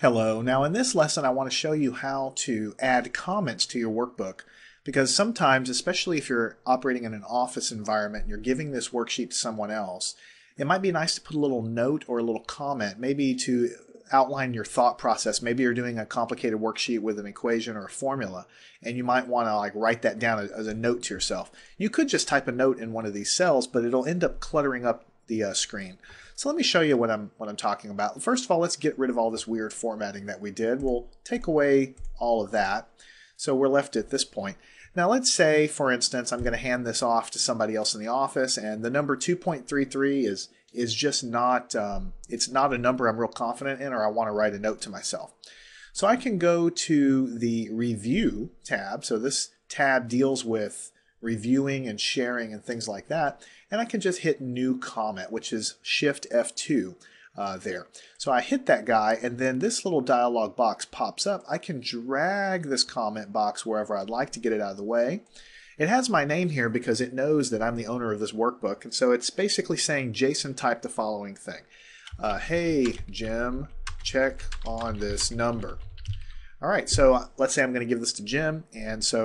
Hello. Now in this lesson I want to show you how to add comments to your workbook because sometimes, especially if you're operating in an office environment and you're giving this worksheet to someone else, it might be nice to put a little note or a little comment, maybe to outline your thought process. Maybe you're doing a complicated worksheet with an equation or a formula and you might want to like write that down as a note to yourself. You could just type a note in one of these cells, but it'll end up cluttering up the uh, screen. So let me show you what I'm, what I'm talking about. First of all, let's get rid of all this weird formatting that we did. We'll take away all of that. So we're left at this point. Now let's say, for instance, I'm going to hand this off to somebody else in the office, and the number 2.33 is is just not um, it's not a number I'm real confident in, or I want to write a note to myself. So I can go to the review tab. So this tab deals with reviewing and sharing and things like that. And I can just hit new comment, which is Shift F2 uh, there. So I hit that guy, and then this little dialog box pops up. I can drag this comment box wherever I'd like to get it out of the way. It has my name here because it knows that I'm the owner of this workbook, and so it's basically saying Jason typed the following thing. Uh, hey, Jim, check on this number. All right, so let's say I'm going to give this to Jim, and so